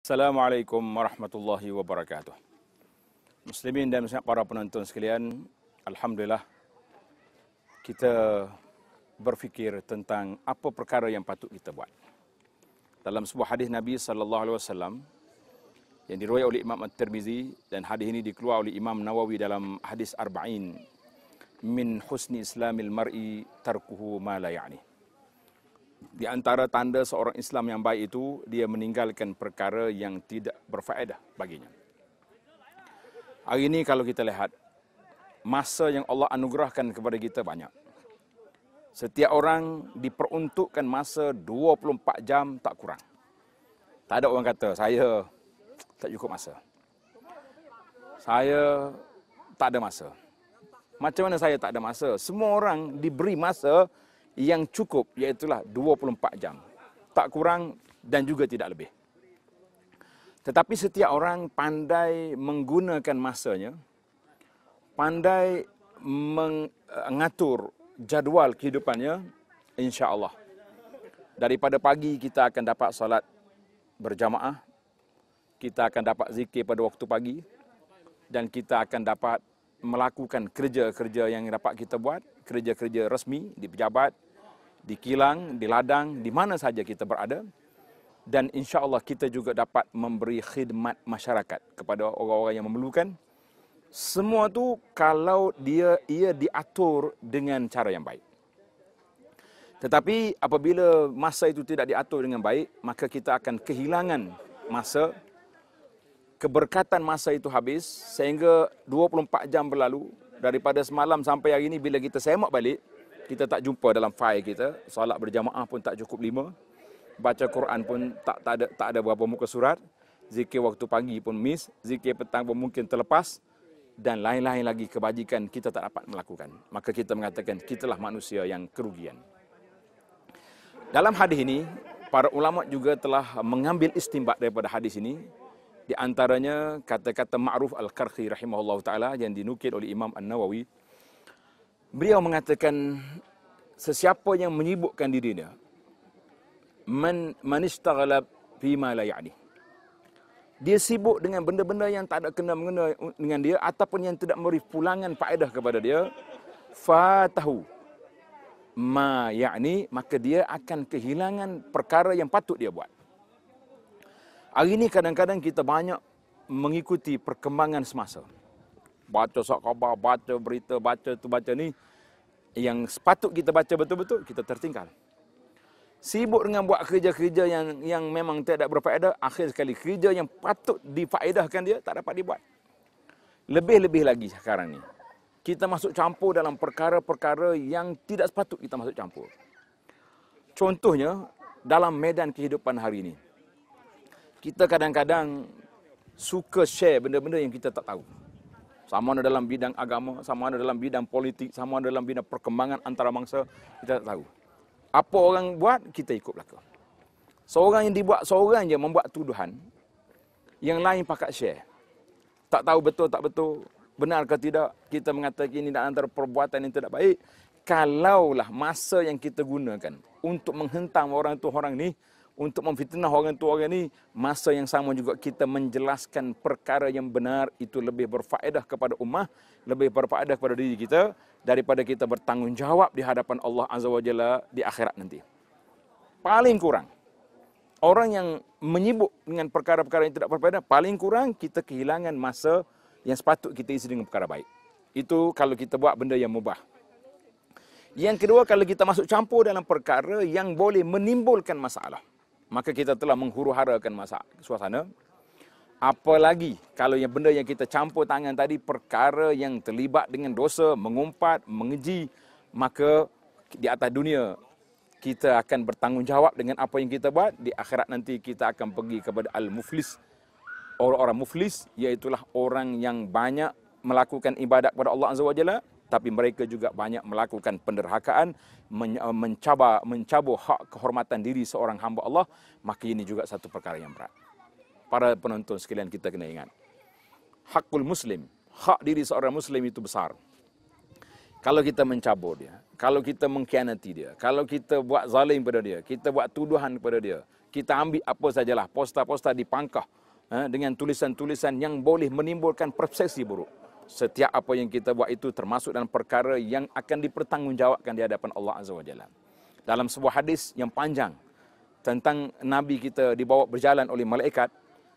Assalamualaikum warahmatullahi wabarakatuh. Muslimin dan muslimat para penonton sekalian, alhamdulillah kita berfikir tentang apa perkara yang patut kita buat. Dalam sebuah hadis Nabi sallallahu alaihi wasallam yang diriwayat oleh Imam At-Tirmizi dan hadis ini dikeluarkan oleh Imam Nawawi dalam hadis Arba'in min husni islamil mar'i tarkuhu ma la ya'ni di antara tanda seorang Islam yang baik itu dia meninggalkan perkara yang tidak berfaedah baginya. Hari ini kalau kita lihat masa yang Allah anugerahkan kepada kita banyak. Setiap orang diperuntukkan masa 24 jam tak kurang. Tak ada orang kata saya tak cukup masa. Saya tak ada masa. Macam mana saya tak ada masa? Semua orang diberi masa yang cukup iaitu 24 jam. Tak kurang dan juga tidak lebih. Tetapi setiap orang pandai menggunakan masanya, pandai mengatur eh, jadual kehidupannya, insya-Allah. Daripada pagi kita akan dapat salat berjamaah, kita akan dapat zikir pada waktu pagi dan kita akan dapat melakukan kerja-kerja yang dapat kita buat, kerja-kerja resmi di pejabat, di kilang, di ladang, di mana saja kita berada. Dan insya Allah kita juga dapat memberi khidmat masyarakat kepada orang-orang yang memerlukan. Semua tu kalau dia ia diatur dengan cara yang baik. Tetapi apabila masa itu tidak diatur dengan baik, maka kita akan kehilangan masa, keberkatan masa itu habis sehingga 24 jam berlalu daripada semalam sampai hari ini bila kita semak balik kita tak jumpa dalam file kita solat berjamaah pun tak cukup lima baca Quran pun tak tak ada tak ada berapa muka surat zikir waktu pagi pun miss zikir petang pun mungkin terlepas dan lain-lain lagi kebajikan kita tak dapat melakukan maka kita mengatakan kitalah manusia yang kerugian dalam hadis ini para ulama juga telah mengambil istimbat daripada hadis ini di antaranya kata-kata Ma'ruf Al-Karkhi rahimahullah ta'ala yang dinukil oleh Imam An-Nawawi. Beliau mengatakan, sesiapa yang menyibukkan dirinya, man, man istaghala bima la ya'ni. Dia sibuk dengan benda-benda yang tak ada kena mengena dengan dia ataupun yang tidak memberi pulangan faedah kepada dia, fatahu ma yakni maka dia akan kehilangan perkara yang patut dia buat. Hari ini kadang-kadang kita banyak mengikuti perkembangan semasa. Baca sok khabar, baca berita, baca tu, baca ni. Yang sepatut kita baca betul-betul, kita tertinggal. Sibuk dengan buat kerja-kerja yang yang memang tidak berfaedah, akhir sekali kerja yang patut difaedahkan dia, tak dapat dibuat. Lebih-lebih lagi sekarang ni. Kita masuk campur dalam perkara-perkara yang tidak sepatut kita masuk campur. Contohnya, dalam medan kehidupan hari ini kita kadang-kadang suka share benda-benda yang kita tak tahu. Sama ada dalam bidang agama, sama ada dalam bidang politik, sama ada dalam bidang perkembangan antarabangsa, kita tak tahu. Apa orang buat, kita ikut belakang. Seorang yang dibuat, seorang je membuat tuduhan, yang lain pakat share. Tak tahu betul tak betul, benar ke tidak, kita mengatakan ini adalah antara perbuatan yang tidak baik. Kalaulah masa yang kita gunakan untuk menghentam orang itu, orang ni untuk memfitnah orang tua orang ni masa yang sama juga kita menjelaskan perkara yang benar itu lebih berfaedah kepada ummah lebih berfaedah kepada diri kita daripada kita bertanggungjawab di hadapan Allah Azza wa Jalla di akhirat nanti paling kurang orang yang menyibuk dengan perkara-perkara yang tidak berfaedah paling kurang kita kehilangan masa yang sepatut kita isi dengan perkara baik itu kalau kita buat benda yang mubah yang kedua kalau kita masuk campur dalam perkara yang boleh menimbulkan masalah maka kita telah menghuruharakan masa suasana apalagi kalau yang benda yang kita campur tangan tadi perkara yang terlibat dengan dosa mengumpat mengeji maka di atas dunia kita akan bertanggungjawab dengan apa yang kita buat di akhirat nanti kita akan pergi kepada al muflis orang-orang muflis iaitu orang yang banyak melakukan ibadat kepada Allah azza wajalla tapi mereka juga banyak melakukan penderhakaan eh, mencabar mencabut hak kehormatan diri seorang hamba Allah maka ini juga satu perkara yang berat para penonton sekalian kita kena ingat hakul muslim hak diri seorang muslim itu besar kalau kita mencabut dia kalau kita mengkhianati dia kalau kita buat zalim kepada dia kita buat tuduhan kepada dia kita ambil apa sajalah posta-posta di pangkah eh, dengan tulisan-tulisan yang boleh menimbulkan persepsi buruk setiap apa yang kita buat itu termasuk dalam perkara yang akan dipertanggungjawabkan di hadapan Allah Azza wa Jalla. Dalam sebuah hadis yang panjang tentang Nabi kita dibawa berjalan oleh malaikat,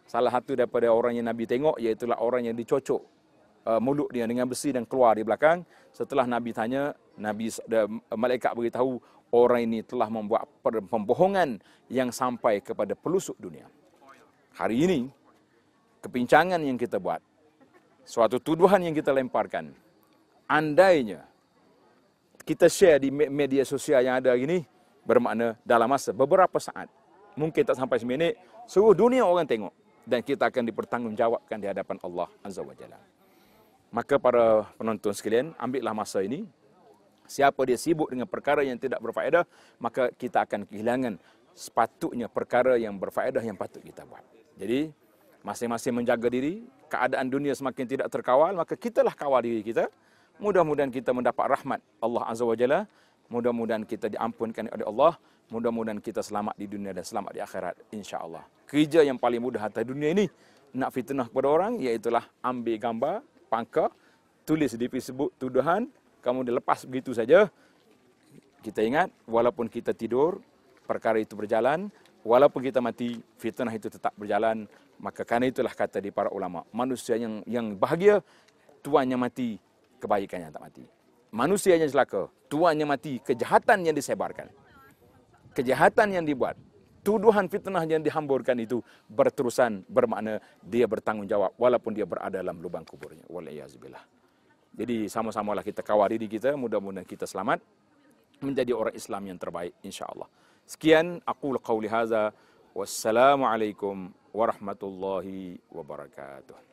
salah satu daripada orang yang Nabi tengok iaitu orang yang dicocok uh, mulut dia dengan besi dan keluar di belakang. Setelah Nabi tanya, Nabi uh, malaikat beritahu orang ini telah membuat pembohongan yang sampai kepada pelusuk dunia. Hari ini kepincangan yang kita buat suatu tuduhan yang kita lemparkan. Andainya kita share di media sosial yang ada ini bermakna dalam masa beberapa saat, mungkin tak sampai seminit, seluruh dunia orang tengok dan kita akan dipertanggungjawabkan di hadapan Allah Azza wa Jalla. Maka para penonton sekalian, ambillah masa ini. Siapa dia sibuk dengan perkara yang tidak berfaedah, maka kita akan kehilangan sepatutnya perkara yang berfaedah yang patut kita buat. Jadi, masing-masing menjaga diri, keadaan dunia semakin tidak terkawal, maka kitalah kawal diri kita. Mudah-mudahan kita mendapat rahmat Allah Azza wa Jalla. Mudah-mudahan kita diampunkan oleh Allah. Mudah-mudahan kita selamat di dunia dan selamat di akhirat. insya Allah. Kerja yang paling mudah atas dunia ini, nak fitnah kepada orang, iaitulah ambil gambar, pangka, tulis di Facebook tuduhan, kamu dilepas begitu saja. Kita ingat, walaupun kita tidur, perkara itu berjalan. Walaupun kita mati, fitnah itu tetap berjalan. Maka karena itulah kata di para ulama, manusia yang yang bahagia tuannya mati kebaikannya tak mati. Manusia yang celaka, tuannya mati kejahatan yang disebarkan. Kejahatan yang dibuat, tuduhan fitnah yang dihamburkan itu berterusan bermakna dia bertanggungjawab walaupun dia berada dalam lubang kuburnya. Waliyazbillah. Jadi sama-samalah kita kawal diri kita, mudah-mudahan kita selamat menjadi orang Islam yang terbaik Insyaallah. Sekian aku qauli Wassalamualaikum. wassalamu alaikum warahmatullahi wabarakatuh.